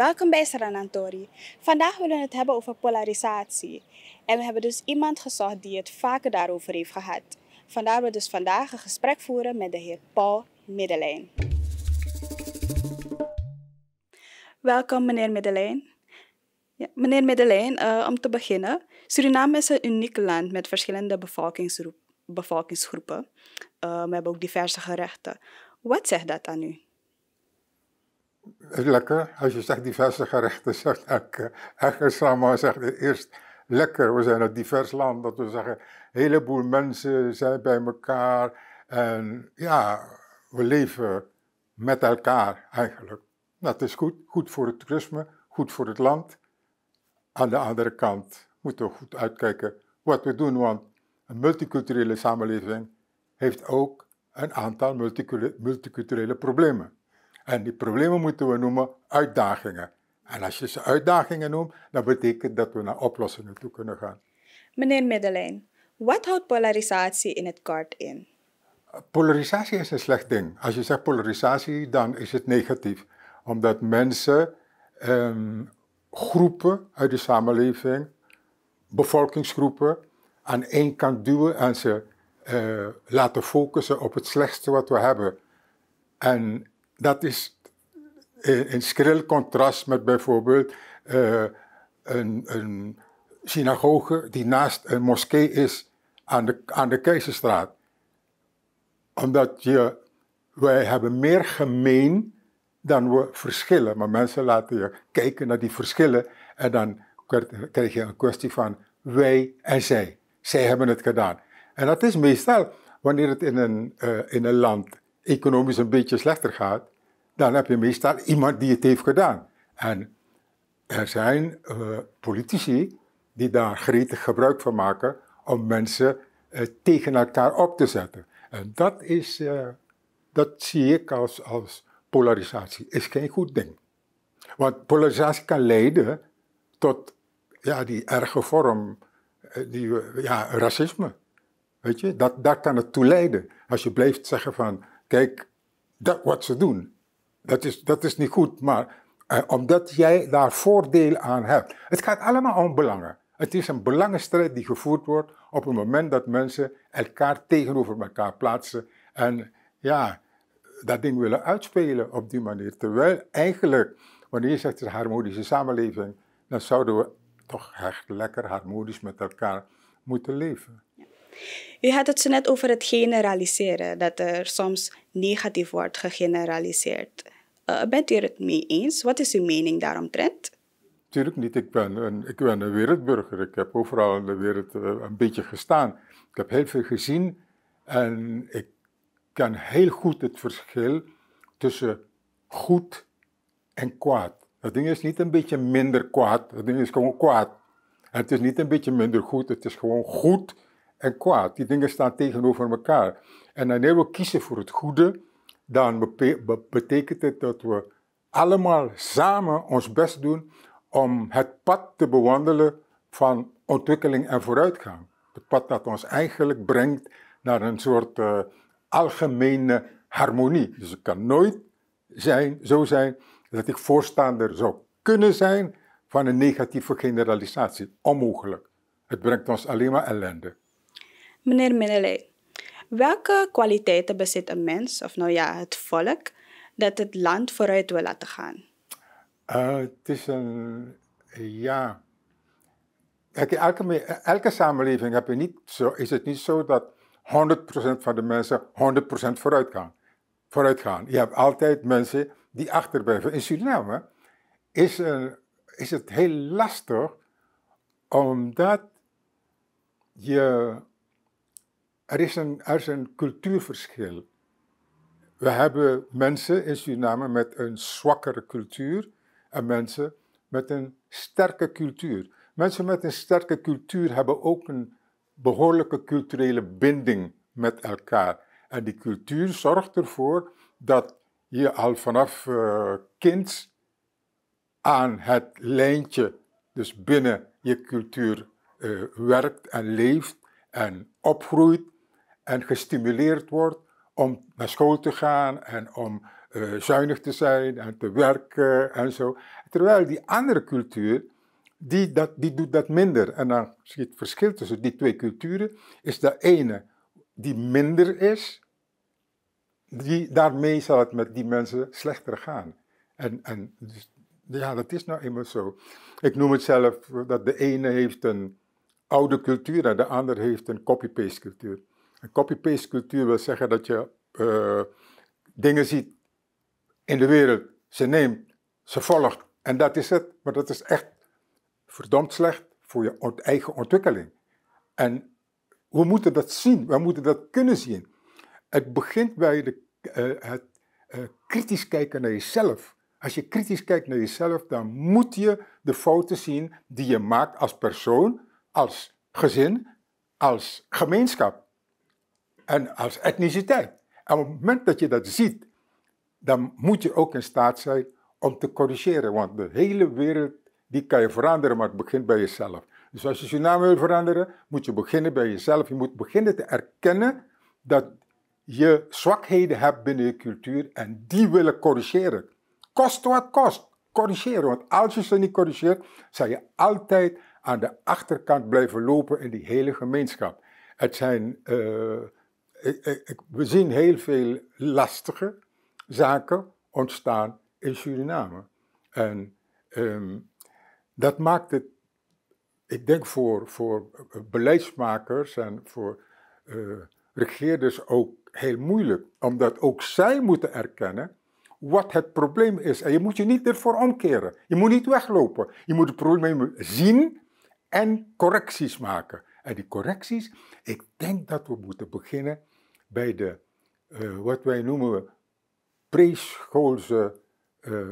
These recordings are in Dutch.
welkom bij Saranantori. Vandaag willen we het hebben over polarisatie. En we hebben dus iemand gezocht die het vaker daarover heeft gehad. Vandaar we dus vandaag een gesprek voeren met de heer Paul Middelijn. Welkom meneer Middelijn. Ja, meneer Middelijn, eh, om te beginnen. Suriname is een uniek land met verschillende bevolkingsgroepen. Eh, we hebben ook diverse gerechten. Wat zegt dat aan u? lekker. Als je zegt diverse gerechten, zegt elke, Samen zegt eerst lekker. We zijn een divers land. Dat we zeggen, een heleboel mensen zijn bij elkaar. En ja, we leven met elkaar eigenlijk. Dat is goed. Goed voor het toerisme, goed voor het land. Aan de andere kant moeten we goed uitkijken wat we doen, want een multiculturele samenleving heeft ook een aantal multiculturele problemen. En die problemen moeten we noemen uitdagingen. En als je ze uitdagingen noemt, dan betekent dat we naar oplossingen toe kunnen gaan. Meneer Middelijn, wat houdt polarisatie in het kort in? Polarisatie is een slecht ding. Als je zegt polarisatie, dan is het negatief. Omdat mensen, ehm, groepen uit de samenleving, bevolkingsgroepen, aan één kant duwen en ze eh, laten focussen op het slechtste wat we hebben. En dat is in, eh, schril contrast met bijvoorbeeld eh, een, een, synagoge die naast een moskee is aan de, aan de Keizerstraat. Omdat je, wij hebben meer gemeen dan we verschillen. Maar mensen laten je kijken naar die verschillen en dan krijg je een kwestie van wij en zij. Zij hebben het gedaan. En dat is meestal wanneer het in een, eh, in een land economisch een beetje slechter gaat, dan heb je meestal iemand die het heeft gedaan. En er zijn eh, politici die daar gretig gebruik van maken om mensen eh, tegen elkaar op te zetten. En dat, is, eh, dat zie ik als, als polarisatie. Is geen goed ding. Want polarisatie kan leiden tot ja, die erge vorm, die, ja, racisme. Weet je, dat, daar kan het toe leiden. Als je blijft zeggen van, kijk, dat wat ze doen, dat is, dat is niet goed, maar eh, omdat jij daar voordeel aan hebt. Het gaat allemaal om belangen. Het is een belangenstrijd die gevoerd wordt op het moment dat mensen elkaar tegenover elkaar plaatsen en ja, dat ding willen uitspelen op die manier. Terwijl eigenlijk, wanneer je zegt het een harmonische samenleving, dan zouden we toch echt lekker harmonisch met elkaar moeten leven. U had het zo net over het generaliseren, dat er soms negatief wordt gegeneraliseerd. Uh, bent u het mee eens? Wat is uw mening daaromtrent? Natuurlijk niet. Ik ben, een, ik ben een wereldburger. Ik heb overal in de wereld eh, een beetje gestaan. Ik heb heel veel gezien en ik ken heel goed het verschil tussen goed en kwaad. Dat ding is niet een beetje minder kwaad, dat ding is gewoon kwaad. het is niet een beetje minder goed, het is gewoon goed en kwaad. Die dingen staan tegenover elkaar. En wanneer we kiezen voor het goede, dan betekent het dat we allemaal samen ons best doen om het pad te bewandelen van ontwikkeling en vooruitgang. Het pad dat ons eigenlijk brengt naar een soort eh, algemene harmonie. Dus het kan nooit zijn, zo zijn dat ik voorstander zou kunnen zijn van een negatieve generalisatie. Onmogelijk. Het brengt ons alleen maar ellende. Meneer Minnelei, welke kwaliteiten bezit een mens, of nou ja, het volk, dat het land vooruit wil laten gaan? Eh, het is een, eh, ja. elke, elke samenleving heb je niet zo, is het niet zo dat 100% van de mensen 100% vooruit gaan. vooruit gaan. Je hebt altijd mensen die achterblijven. In Suriname is, een, eh, is het heel lastig omdat je er is een, er is een cultuurverschil. We hebben mensen in Suriname met een zwakkere cultuur en mensen met een sterke cultuur. Mensen met een sterke cultuur hebben ook een behoorlijke culturele binding met elkaar. En die cultuur zorgt ervoor dat je al vanaf eh, kind aan het lijntje, dus binnen je cultuur, eh, werkt en leeft en opgroeit en gestimuleerd wordt om naar school te gaan en om eh, zuinig te zijn en te werken en zo. Terwijl die andere cultuur, die, dat, die doet dat minder. En dan zie je het verschil tussen die twee culturen, is de ene die minder is, die, daarmee zal het met die mensen slechter gaan. En, en dus, ja, dat is nou eenmaal zo. Ik noem het zelf dat de ene heeft een oude cultuur en de ander heeft een copy-paste cultuur. Een Copy-paste cultuur wil zeggen dat je eh, dingen ziet in de wereld, ze neemt, ze volgt en dat is het. Maar dat is echt verdomd slecht voor je eigen ontwikkeling. En we moeten dat zien, we moeten dat kunnen zien. Het begint bij de, eh, het eh, kritisch kijken naar jezelf. Als je kritisch kijkt naar jezelf, dan moet je de fouten zien die je maakt als persoon, als gezin, als gemeenschap en als etniciteit. En op het moment dat je dat ziet, dan moet je ook in staat zijn om te corrigeren. Want de hele wereld, die kan je veranderen, maar het begint bij jezelf. Dus als je je naam wil veranderen, moet je beginnen bij jezelf. Je moet beginnen te erkennen dat je zwakheden hebt binnen je cultuur en die willen corrigeren. Kost wat kost, corrigeren. Want als je ze niet corrigeert, zal je altijd aan de achterkant blijven lopen in die hele gemeenschap. Het zijn eh, we zien heel veel lastige zaken ontstaan in Suriname. En ehm, dat maakt het, ik denk voor, voor eh, beleidsmakers en voor uh, regeerders ook heel moeilijk. Omdat ook zij moeten erkennen wat het probleem is. En je moet je niet ervoor omkeren. Je moet niet weglopen. Je moet het probleem zien en correcties maken. En die correcties, ik denk dat we moeten beginnen bij de, eh, wat wij noemen, preschoolse uh,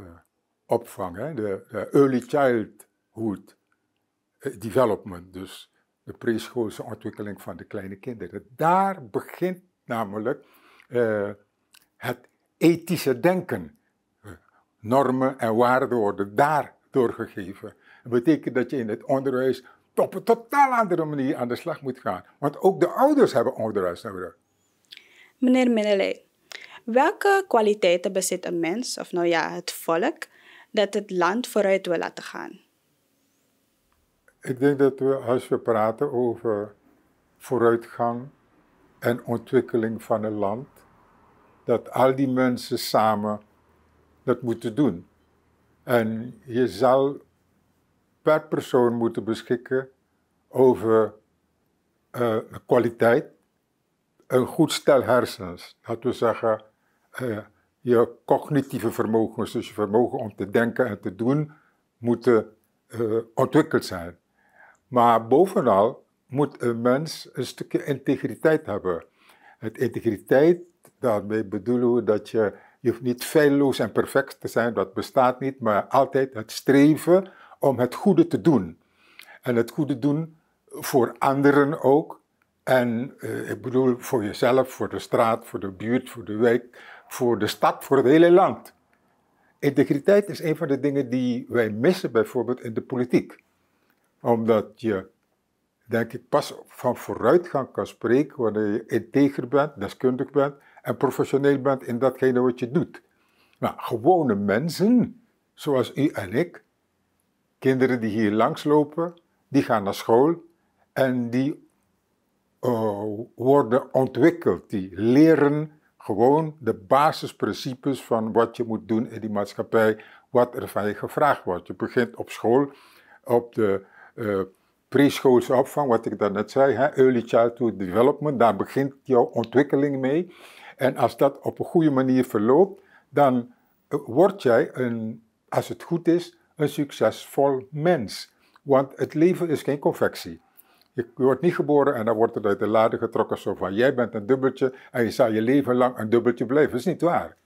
opvang, hè? De, de, early childhood eh, development, dus de preschoolse ontwikkeling van de kleine kinderen. Daar begint namelijk het ethische denken, normen en waarden worden daar doorgegeven. Dat betekent dat je in het onderwijs op een totaal andere manier aan de slag moet gaan. Want ook de ouders hebben onderwijs nodig. Meneer Minnelij, welke kwaliteiten bezit een mens, of nou ja, het volk, dat het land vooruit wil laten gaan? Ik denk dat we, als we praten over vooruitgang en ontwikkeling van een land, dat al die mensen samen dat moeten doen. En je zal per persoon moeten beschikken over uh, kwaliteit een goed stel hersens. Laten we zeggen, eh, je cognitieve vermogens, dus je vermogen om te denken en te doen, moeten eh, ontwikkeld zijn. Maar bovenal moet een mens een stukje integriteit hebben. Het integriteit, daarmee bedoelen we dat je, je hoeft niet feilloos en perfect te zijn, dat bestaat niet, maar altijd het streven om het goede te doen. En het goede doen voor anderen ook, en eh, ik bedoel voor jezelf, voor de straat, voor de buurt, voor de wijk, voor de stad, voor het hele land. Integriteit is een van de dingen die wij missen bijvoorbeeld in de politiek. Omdat je, denk ik, pas van vooruitgang kan spreken wanneer je integer bent, deskundig bent en professioneel bent in datgene wat je doet. Nou, gewone mensen, zoals u en ik, kinderen die hier langslopen, die gaan naar school en die uh, worden ontwikkeld. Die leren gewoon de basisprincipes van wat je moet doen in die maatschappij, wat er van je gevraagd wordt. Je begint op school, op de uh, eh, preschoolse opvang, wat ik daarnet zei, hè, Early Childhood Development, daar begint jouw ontwikkeling mee. En als dat op een goede manier verloopt, dan eh, word jij, een, als het goed is, een succesvol mens. Want het leven is geen confectie. Je wordt niet geboren en dan wordt het uit de lade getrokken zo van jij bent een dubbeltje en je zal je leven lang een dubbeltje blijven. Dat is niet waar.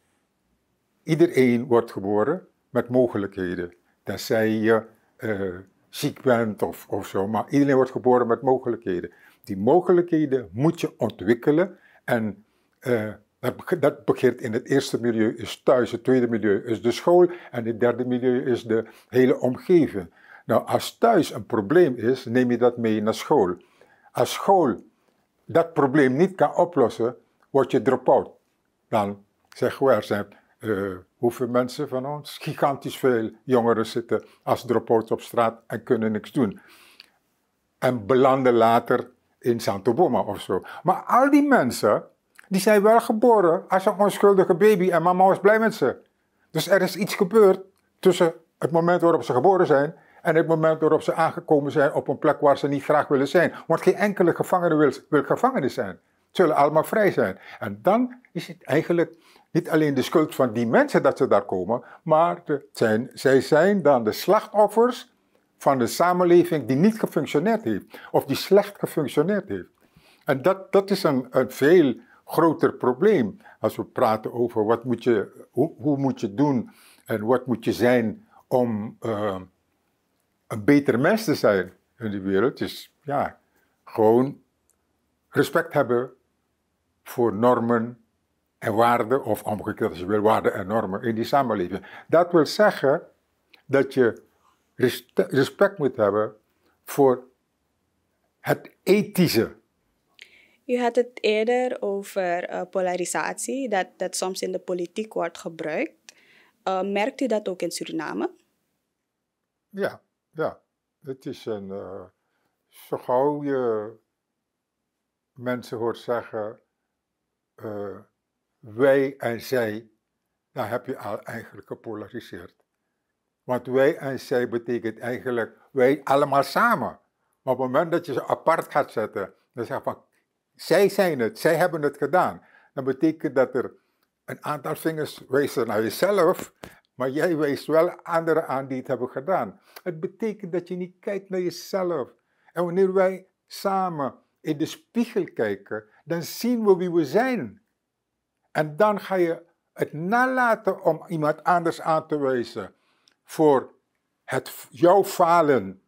Iedereen wordt geboren met mogelijkheden. Tenzij je eh, ziek bent of, of zo, maar iedereen wordt geboren met mogelijkheden. Die mogelijkheden moet je ontwikkelen en eh, dat, dat begint in het eerste milieu is thuis, het tweede milieu is de school en het derde milieu is de hele omgeving. Nou, als thuis een probleem is, neem je dat mee naar school. Als school dat probleem niet kan oplossen, word je drop Dan zeggen we, er zijn eh, hoeveel mensen van ons, gigantisch veel jongeren zitten als drop op straat en kunnen niks doen. En belanden later in Santo Boma of zo. Maar al die mensen, die zijn wel geboren als een onschuldige baby en mama was blij met ze. Dus er is iets gebeurd tussen het moment waarop ze geboren zijn en het moment waarop ze aangekomen zijn op een plek waar ze niet graag willen zijn. Want geen enkele gevangene wil, wil gevangenis zijn. Ze zullen allemaal vrij zijn. En dan is het eigenlijk niet alleen de schuld van die mensen dat ze daar komen, maar zijn, zij zijn dan de slachtoffers van de samenleving die niet gefunctioneerd heeft. Of die slecht gefunctioneerd heeft. En dat, dat is een, veel groter probleem als we praten over wat moet je, hoe, hoe moet je doen en wat moet je zijn om eh, een beter mens te zijn in de wereld is ja, gewoon respect hebben voor normen en waarden, of omgekeerd als je wil, waarden en normen in die samenleving. Dat wil zeggen dat je respect moet hebben voor het ethische. U had het eerder over eh, polarisatie, dat, dat soms in de politiek wordt gebruikt. Eh, merkt u dat ook in Suriname? Ja, ja, het is een. Uh, zo gauw je mensen hoort zeggen. Uh, wij en zij. dan heb je al eigenlijk gepolariseerd. Want wij en zij betekent eigenlijk wij allemaal samen. Maar op het moment dat je ze apart gaat zetten, dan zeg je van zij zijn het, zij hebben het gedaan. Dan betekent dat er een aantal vingers wijzen naar jezelf maar jij wijst wel anderen aan die het hebben gedaan. Het betekent dat je niet kijkt naar jezelf. En wanneer wij samen in de spiegel kijken, dan zien we wie we zijn. En dan ga je het nalaten om iemand anders aan te wijzen voor het, jouw falen.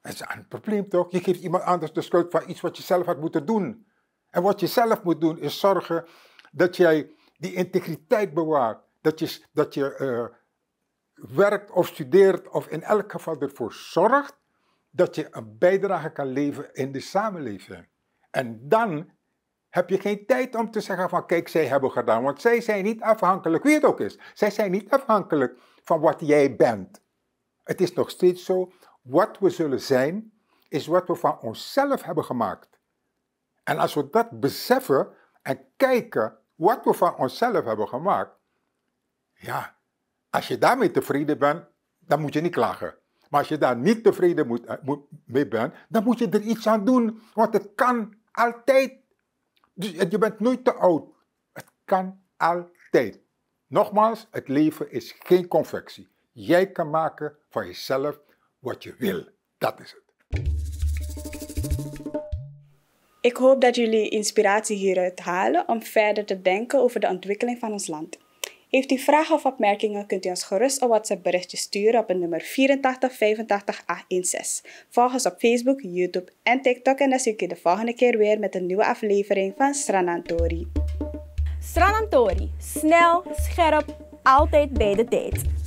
Dat is een probleem toch? Je geeft iemand anders de schuld van iets wat je zelf had moeten doen. En wat je zelf moet doen is zorgen dat jij die integriteit bewaart dat je, dat je eh, werkt of studeert of in elk geval ervoor zorgt dat je een bijdrage kan leveren in de samenleving. En dan heb je geen tijd om te zeggen van kijk, zij hebben gedaan, want zij zijn niet afhankelijk, wie het ook is. Zij zijn niet afhankelijk van wat jij bent. Het is nog steeds zo, wat we zullen zijn, is wat we van onszelf hebben gemaakt. En als we dat beseffen en kijken wat we van onszelf hebben gemaakt, ja, als je daarmee tevreden bent, dan moet je niet klagen. Maar als je daar niet tevreden moet, eh, moet, mee bent, dan moet je er iets aan doen. Want het kan altijd. Dus eh, je bent nooit te oud. Het kan altijd. Nogmaals, het leven is geen confectie. Jij kan maken van jezelf wat je wil. Dat is het. Ik hoop dat jullie inspiratie hieruit halen om verder te denken over de ontwikkeling van ons land. Heeft u vragen of opmerkingen, kunt u ons gerust een WhatsApp-berichtje sturen op het nummer 8485816. 85 Volg ons op Facebook, YouTube en TikTok en dan zie ik u de volgende keer weer met een nieuwe aflevering van Stranantori. Stranantori, snel, scherp, altijd bij de tijd.